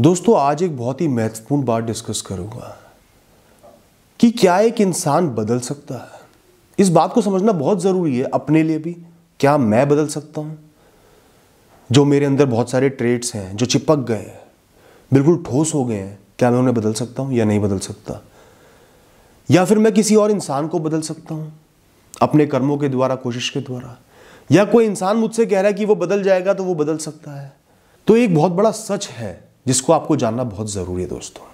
दोस्तों आज एक बहुत ही महत्वपूर्ण बात डिस्कस करूंगा कि क्या एक इंसान बदल सकता है इस बात को समझना बहुत ज़रूरी है अपने लिए भी क्या मैं बदल सकता हूं जो मेरे अंदर बहुत सारे ट्रेट्स हैं जो चिपक गए हैं बिल्कुल ठोस हो गए हैं क्या मैं उन्हें बदल सकता हूं या नहीं बदल सकता या फिर मैं किसी और इंसान को बदल सकता हूँ अपने कर्मों के द्वारा कोशिश के द्वारा या कोई इंसान मुझसे कह रहा है कि वो बदल जाएगा तो वो बदल सकता है तो एक बहुत बड़ा सच है जिसको आपको जानना बहुत ज़रूरी है दोस्तों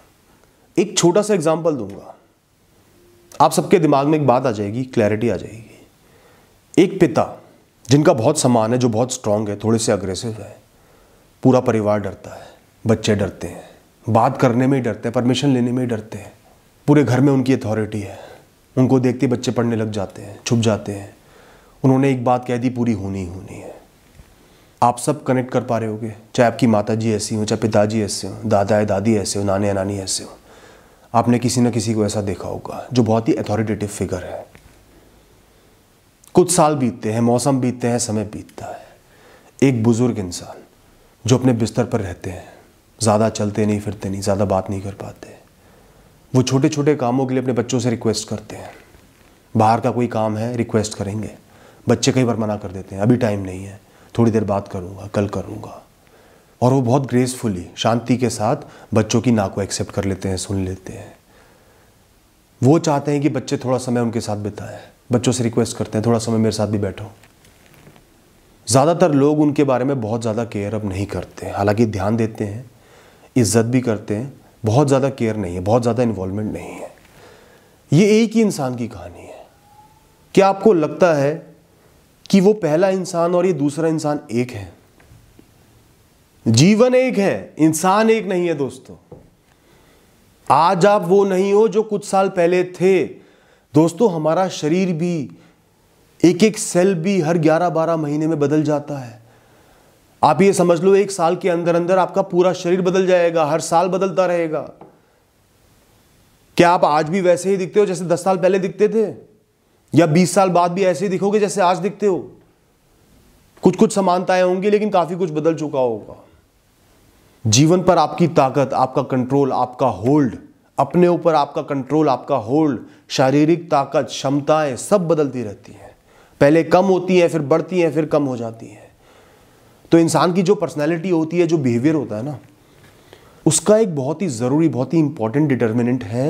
एक छोटा सा एग्जाम्पल दूंगा आप सबके दिमाग में एक बात आ जाएगी क्लैरिटी आ जाएगी एक पिता जिनका बहुत सम्मान है जो बहुत स्ट्रांग है थोड़े से अग्रेसिव है पूरा परिवार डरता है बच्चे डरते हैं बात करने में ही डरते हैं परमिशन लेने में ही डरते हैं पूरे घर में उनकी अथॉरिटी है उनको देखते बच्चे पढ़ने लग जाते हैं छुप जाते हैं उन्होंने एक बात कह दी पूरी होनी ही होनी है आप सब कनेक्ट कर पा रहे होगे चाहे आपकी माता जी ऐसी हों चाहे पिताजी ऐसे हों दादा या दादी ऐसे हो नाने या नानी ऐसे हों आपने किसी न किसी को ऐसा देखा होगा जो बहुत ही अथॉरिटेटिव फिगर है कुछ साल बीतते हैं मौसम बीतते हैं समय बीतता है एक बुज़ुर्ग इंसान जो अपने बिस्तर पर रहते हैं ज़्यादा चलते नहीं फिरते नहीं ज़्यादा बात नहीं कर पाते वो छोटे छोटे कामों के लिए अपने बच्चों से रिक्वेस्ट करते हैं बाहर का कोई काम है रिक्वेस्ट करेंगे बच्चे कई बार मना कर देते हैं अभी टाइम नहीं है थोड़ी देर बाद करूँगा कल करूँगा और वो बहुत ग्रेसफुली शांति के साथ बच्चों की ना को एक्सेप्ट कर लेते हैं सुन लेते हैं वो चाहते हैं कि बच्चे थोड़ा समय उनके साथ बिताएं बच्चों से रिक्वेस्ट करते हैं थोड़ा समय मेरे साथ भी बैठो ज़्यादातर लोग उनके बारे में बहुत ज़्यादा केयर अब नहीं करते हालांकि ध्यान देते हैं इज्जत भी करते हैं बहुत ज़्यादा केयर नहीं है बहुत ज़्यादा इन्वॉल्वमेंट नहीं है ये एक ही इंसान की कहानी है क्या आपको लगता है कि वो पहला इंसान और ये दूसरा इंसान एक है जीवन एक है इंसान एक नहीं है दोस्तों आज आप वो नहीं हो जो कुछ साल पहले थे दोस्तों हमारा शरीर भी एक एक सेल भी हर 11-12 महीने में बदल जाता है आप ये समझ लो एक साल के अंदर अंदर आपका पूरा शरीर बदल जाएगा हर साल बदलता रहेगा क्या आप आज भी वैसे ही दिखते हो जैसे 10 साल पहले दिखते थे या 20 साल बाद भी ऐसे ही दिखोगे जैसे आज दिखते हो कुछ कुछ समानताएं होंगी लेकिन काफी कुछ बदल चुका होगा जीवन पर आपकी ताकत आपका कंट्रोल आपका होल्ड अपने ऊपर आपका कंट्रोल आपका होल्ड शारीरिक ताकत क्षमताएं सब बदलती रहती हैं पहले कम होती हैं फिर बढ़ती हैं फिर कम हो जाती हैं तो इंसान की जो पर्सनैलिटी होती है जो बिहेवियर होता है ना उसका एक बहुत ही ज़रूरी बहुत ही इंपॉर्टेंट डिटर्मिनेंट है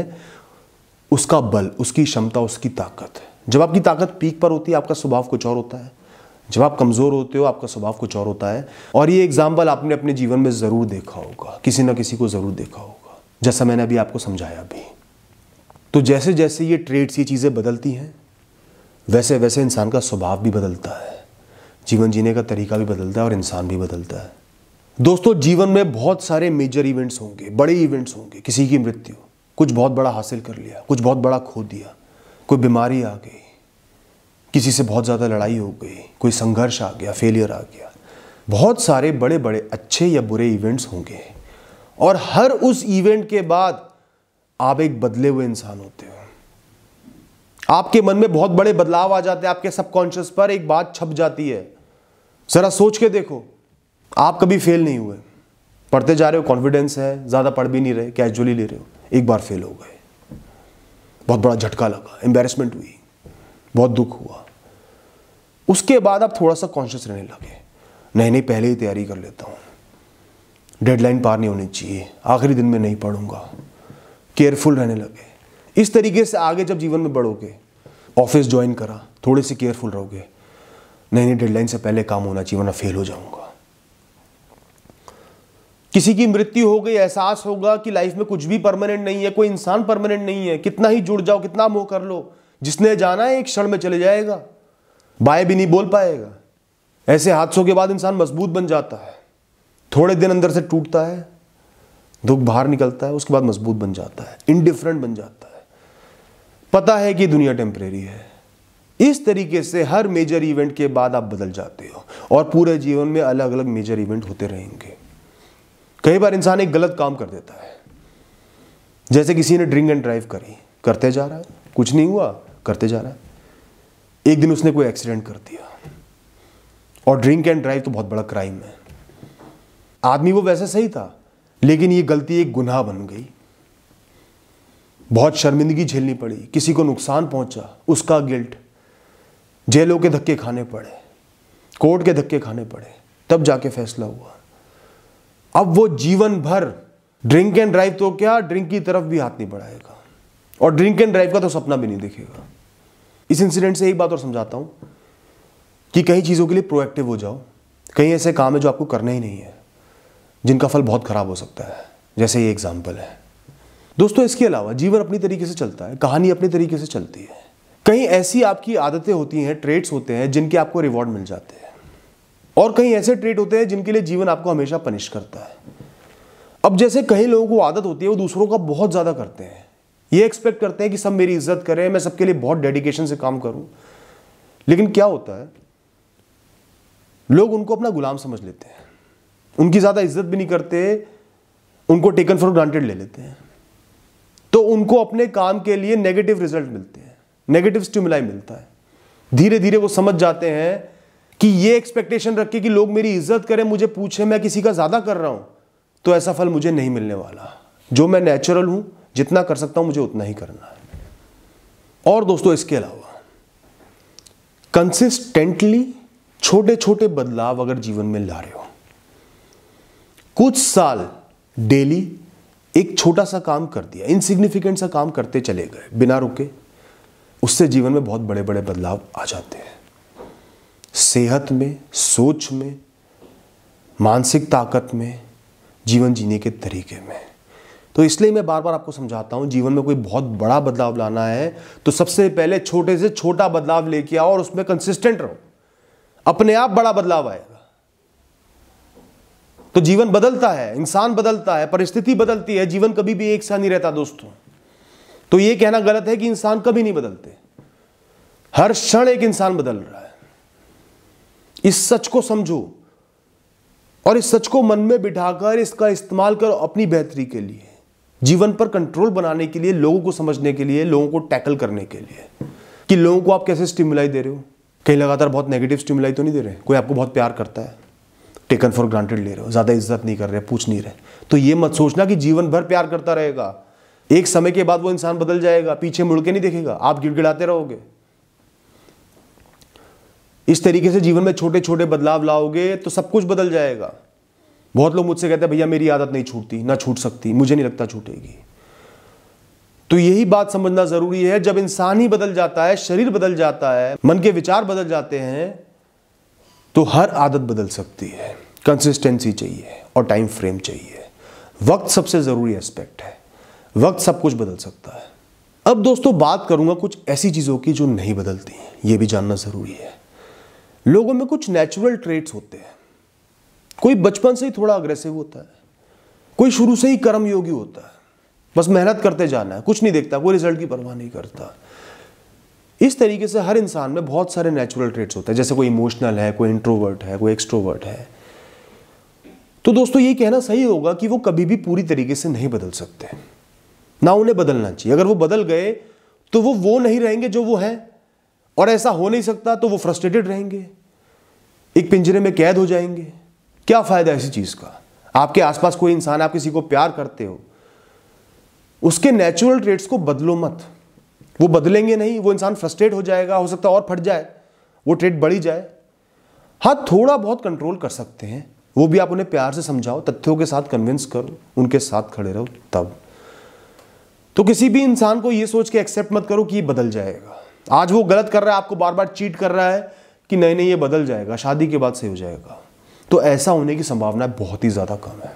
उसका बल उसकी क्षमता उसकी ताकत है जब आपकी ताकत पीक पर होती है आपका स्वभाव कुछ और होता है जब आप कमज़ोर होते हो आपका स्वभाव कुछ और होता है और ये एग्जाम्पल आपने अपने जीवन में ज़रूर देखा होगा किसी ना किसी को ज़रूर देखा होगा जैसा मैंने अभी आपको समझाया भी तो जैसे जैसे ये ट्रेड्स ये चीज़ें बदलती हैं वैसे वैसे इंसान का स्वभाव भी बदलता है जीवन जीने का तरीका भी बदलता है और इंसान भी बदलता है दोस्तों जीवन में बहुत सारे मेजर इवेंट्स होंगे बड़े इवेंट्स होंगे किसी की मृत्यु कुछ बहुत बड़ा हासिल कर लिया कुछ बहुत बड़ा खो दिया कोई बीमारी आ गई किसी से बहुत ज़्यादा लड़ाई हो गई कोई संघर्ष आ गया फेलियर आ गया बहुत सारे बड़े बड़े अच्छे या बुरे इवेंट्स होंगे और हर उस इवेंट के बाद आप एक बदले हुए इंसान होते हो आपके मन में बहुत बड़े बदलाव आ जाते हैं आपके सबकॉन्शियस पर एक बात छप जाती है जरा सोच के देखो आप कभी फेल नहीं हुए पढ़ते जा रहे हो कॉन्फिडेंस है ज़्यादा पढ़ भी नहीं रहे कैजुअली ले रहे हो एक बार फेल हो गए बहुत बड़ा झटका लगा एम्बेरसमेंट हुई बहुत दुख हुआ उसके बाद आप थोड़ा सा कॉन्शियस रहने लगे नहीं नहीं पहले ही तैयारी कर लेता हूँ डेडलाइन पार नहीं होनी चाहिए आखिरी दिन में नहीं पढ़ूंगा केयरफुल रहने लगे इस तरीके से आगे जब जीवन में बढ़ोगे ऑफिस ज्वाइन करा थोड़े से केयरफुल रहोगे नहीं नहीं डेडलाइन से पहले काम होना चाहिए वरना फेल हो जाऊंगा किसी की मृत्यु हो गई एहसास होगा कि लाइफ में कुछ भी परमानेंट नहीं है कोई इंसान परमानेंट नहीं है कितना ही जुड़ जाओ कितना मोह कर लो जिसने जाना है एक क्षण में चले जाएगा बाय भी नहीं बोल पाएगा ऐसे हादसों के बाद इंसान मजबूत बन जाता है थोड़े दिन अंदर से टूटता है दुख बाहर निकलता है उसके बाद मजबूत बन जाता है इनडिफरेंट बन जाता है पता है कि दुनिया टेम्परेरी है इस तरीके से हर मेजर इवेंट के बाद आप बदल जाते हो और पूरे जीवन में अलग अलग मेजर इवेंट होते रहेंगे कई बार इंसान एक गलत काम कर देता है जैसे किसी ने ड्रिंक एंड ड्राइव करी करते जा रहा है कुछ नहीं हुआ करते जा रहा है एक दिन उसने कोई एक्सीडेंट कर दिया और ड्रिंक एंड ड्राइव तो बहुत बड़ा क्राइम है आदमी वो वैसे सही था लेकिन ये गलती एक गुनाह बन गई बहुत शर्मिंदगी झेलनी पड़ी किसी को नुकसान पहुंचा उसका गिल्ट जेलों के धक्के खाने पड़े कोर्ट के धक्के खाने पड़े तब जाके फैसला हुआ अब वो जीवन भर ड्रिंक एंड ड्राइव तो क्या ड्रिंक की तरफ भी हाथ नहीं बढ़ाएगा और ड्रिंक एंड ड्राइव का तो सपना भी नहीं देखेगा इस इंसिडेंट से एक बात और समझाता हूँ कि कई चीज़ों के लिए प्रोएक्टिव हो जाओ कई ऐसे काम है जो आपको करना ही नहीं है जिनका फल बहुत ख़राब हो सकता है जैसे ये एग्जाम्पल है दोस्तों इसके अलावा जीवन अपनी तरीके से चलता है कहानी अपने तरीके से चलती है कहीं ऐसी आपकी आदतें होती हैं ट्रेड्स होते हैं जिनके आपको रिवॉर्ड मिल जाते हैं और कहीं ऐसे ट्रेट होते हैं जिनके लिए जीवन आपको हमेशा पनिश करता है अब जैसे कई लोगों को आदत होती है वो दूसरों का बहुत ज़्यादा करते हैं ये एक्सपेक्ट करते हैं कि सब मेरी इज्जत करें मैं सबके लिए बहुत डेडिकेशन से काम करूं लेकिन क्या होता है लोग उनको अपना गुलाम समझ लेते हैं उनकी ज़्यादा इज्जत भी नहीं करते उनको टेकन फॉर ग्रांटेड ले लेते हैं तो उनको अपने काम के लिए नेगेटिव रिजल्ट मिलते हैं नेगेटिव स्टिमुलाई मिलता है धीरे धीरे वो समझ जाते हैं कि ये एक्सपेक्टेशन रख के कि लोग मेरी इज्जत करें मुझे पूछे मैं किसी का ज़्यादा कर रहा हूं तो ऐसा फल मुझे नहीं मिलने वाला जो मैं नेचुरल हूं जितना कर सकता हूं मुझे उतना ही करना है और दोस्तों इसके अलावा कंसिस्टेंटली छोटे छोटे बदलाव अगर जीवन में ला रहे हो कुछ साल डेली एक छोटा सा काम कर दिया इनसिग्निफिकेंट सा काम करते चले गए बिना रुके उससे जीवन में बहुत बड़े बड़े बदलाव आ जाते हैं सेहत में सोच में मानसिक ताकत में जीवन जीने के तरीके में तो इसलिए मैं बार बार आपको समझाता हूँ जीवन में कोई बहुत बड़ा बदलाव लाना है तो सबसे पहले छोटे से छोटा बदलाव लेके आओ और उसमें कंसिस्टेंट रहो अपने आप बड़ा बदलाव आएगा तो जीवन बदलता है इंसान बदलता है परिस्थिति बदलती है जीवन कभी भी एक सा नहीं रहता दोस्तों तो ये कहना गलत है कि इंसान कभी नहीं बदलते हर क्षण एक इंसान बदल रहा है इस सच को समझो और इस सच को मन में बिठाकर इसका इस्तेमाल करो अपनी बेहतरी के लिए जीवन पर कंट्रोल बनाने के लिए लोगों को समझने के लिए लोगों को टैकल करने के लिए कि लोगों को आप कैसे स्टिमुलाई दे रहे हो कहीं लगातार बहुत नेगेटिव स्टिमुलाई तो नहीं दे रहे कोई आपको बहुत प्यार करता है टेकन फॉर ग्रांटेड ले रहे हो ज़्यादा इज्जत नहीं कर रहे पूछ नहीं रहे तो ये मत सोचना कि जीवन भर प्यार करता रहेगा एक समय के बाद वो इंसान बदल जाएगा पीछे मुड़ के नहीं देखेगा आप गिड़गिड़ाते रहोगे इस तरीके से जीवन में छोटे छोटे बदलाव लाओगे तो सब कुछ बदल जाएगा बहुत लोग मुझसे कहते हैं भैया मेरी आदत नहीं छूटती ना छूट सकती मुझे नहीं लगता छूटेगी तो यही बात समझना जरूरी है जब इंसान ही बदल जाता है शरीर बदल जाता है मन के विचार बदल जाते हैं तो हर आदत बदल सकती है कंसिस्टेंसी चाहिए और टाइम फ्रेम चाहिए वक्त सबसे ज़रूरी एस्पेक्ट है वक्त सब कुछ बदल सकता है अब दोस्तों बात करूंगा कुछ ऐसी चीज़ों की जो नहीं बदलती ये भी जानना ज़रूरी है लोगों में कुछ नेचुरल ट्रेट्स होते हैं कोई बचपन से ही थोड़ा अग्रेसिव होता है कोई शुरू से ही कर्मयोगी होता है बस मेहनत करते जाना है कुछ नहीं देखता कोई रिजल्ट की परवाह नहीं करता इस तरीके से हर इंसान में बहुत सारे नेचुरल ट्रेट्स होते हैं जैसे कोई इमोशनल है कोई इंट्रोवर्ट है कोई एक्सट्रोवर्ट है तो दोस्तों ये कहना सही होगा कि वो कभी भी पूरी तरीके से नहीं बदल सकते ना उन्हें बदलना चाहिए अगर वो बदल गए तो वो वो नहीं रहेंगे जो वो हैं और ऐसा हो नहीं सकता तो वो फ्रस्ट्रेटेड रहेंगे एक पिंजरे में कैद हो जाएंगे क्या फ़ायदा ऐसी चीज़ का आपके आसपास कोई इंसान आप किसी को प्यार करते हो उसके नेचुरल ट्रेट्स को बदलो मत वो बदलेंगे नहीं वो इंसान फ्रस्ट्रेट हो जाएगा हो सकता है और फट जाए वो ट्रेट बढ़ी जाए हाँ थोड़ा बहुत कंट्रोल कर सकते हैं वो भी आप उन्हें प्यार से समझाओ तथ्यों के साथ कन्विंस करो उनके साथ खड़े रहो तब तो किसी भी इंसान को ये सोच के एक्सेप्ट मत करो कि ये बदल जाएगा आज वो गलत कर रहा है आपको बार बार चीट कर रहा है कि नहीं नहीं ये बदल जाएगा शादी के बाद सही हो जाएगा तो ऐसा होने की संभावना बहुत ही ज़्यादा कम है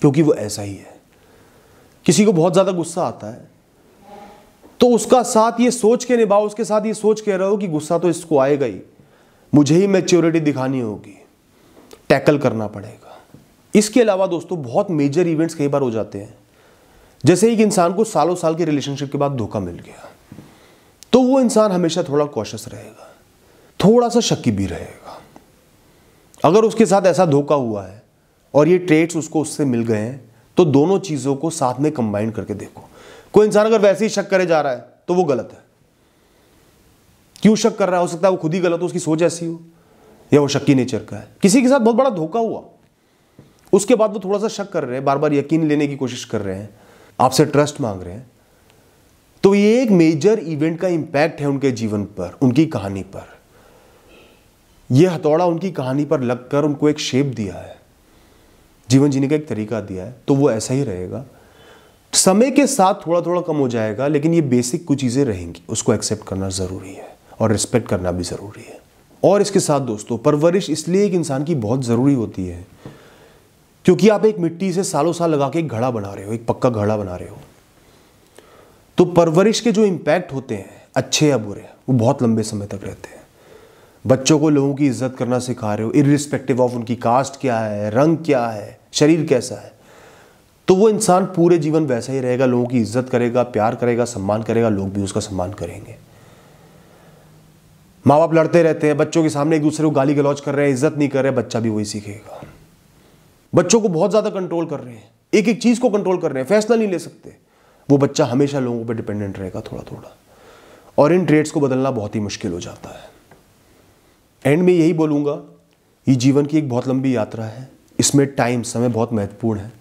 क्योंकि वो ऐसा ही है किसी को बहुत ज़्यादा गुस्सा आता है तो उसका साथ ये सोच के निभाओ उसके साथ ये सोच कह रहे हो कि गुस्सा तो इसको आएगा ही मुझे ही मेच्योरिटी दिखानी होगी टैकल करना पड़ेगा इसके अलावा दोस्तों बहुत मेजर इवेंट्स कई बार हो जाते हैं जैसे एक इंसान को सालों साल के रिलेशनशिप के बाद धोखा मिल गया तो वो इंसान हमेशा थोड़ा कॉशस रहेगा थोड़ा सा शक्की भी रहेगा अगर उसके साथ ऐसा धोखा हुआ है और ये ट्रेड्स उसको उससे मिल गए हैं तो दोनों चीज़ों को साथ में कंबाइन करके देखो कोई इंसान अगर वैसे ही शक करे जा रहा है तो वो गलत है क्यों शक कर रहा है हो सकता है वो खुद ही गलत हो उसकी सोच ऐसी हो या वो शक्की नेचर का है किसी के साथ बहुत बड़ा धोखा हुआ उसके बाद वो थोड़ा सा शक कर रहे हैं बार बार यकीन लेने की कोशिश कर रहे हैं आपसे ट्रस्ट मांग रहे हैं तो ये एक मेजर इवेंट का इंपैक्ट है उनके जीवन पर उनकी कहानी पर यह हथौड़ा उनकी कहानी पर लगकर उनको एक शेप दिया है जीवन जीने का एक तरीका दिया है तो वो ऐसा ही रहेगा समय के साथ थोड़ा थोड़ा कम हो जाएगा लेकिन ये बेसिक कुछ चीज़ें रहेंगी उसको एक्सेप्ट करना ज़रूरी है और रिस्पेक्ट करना भी ज़रूरी है और इसके साथ दोस्तों परवरिश इसलिए एक इंसान की बहुत ज़रूरी होती है क्योंकि आप एक मिट्टी से सालों साल लगा के एक घड़ा बना रहे हो एक पक्का घड़ा बना रहे हो तो परवरिश के जो इम्पैक्ट होते हैं अच्छे या बुरे वो बहुत लंबे समय तक रहते हैं बच्चों को लोगों की इज्जत करना सिखा रहे हो इरिस्पेक्टिव ऑफ उनकी कास्ट क्या है रंग क्या है शरीर कैसा है तो वो इंसान पूरे जीवन वैसा ही रहेगा लोगों की इज्जत करेगा प्यार करेगा सम्मान करेगा लोग भी उसका सम्मान करेंगे माँ बाप लड़ते रहते हैं बच्चों के सामने एक दूसरे को गाली गलौज कर रहे हैं इज्जत नहीं कर रहे बच्चा भी वही सीखेगा बच्चों को बहुत ज़्यादा कंट्रोल कर रहे हैं एक एक चीज़ को कंट्रोल कर रहे हैं फैसला नहीं ले सकते वो बच्चा हमेशा लोगों पर डिपेंडेंट रहेगा थोड़ा थोड़ा और इन ट्रेड्स को बदलना बहुत ही मुश्किल हो जाता है एंड में यही बोलूंगा ये जीवन की एक बहुत लंबी यात्रा है इसमें टाइम समय बहुत महत्वपूर्ण है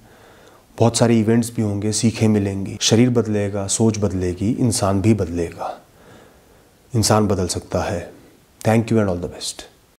बहुत सारे इवेंट्स भी होंगे सीखें मिलेंगी शरीर बदलेगा सोच बदलेगी इंसान भी बदलेगा इंसान बदल सकता है thank you and all the best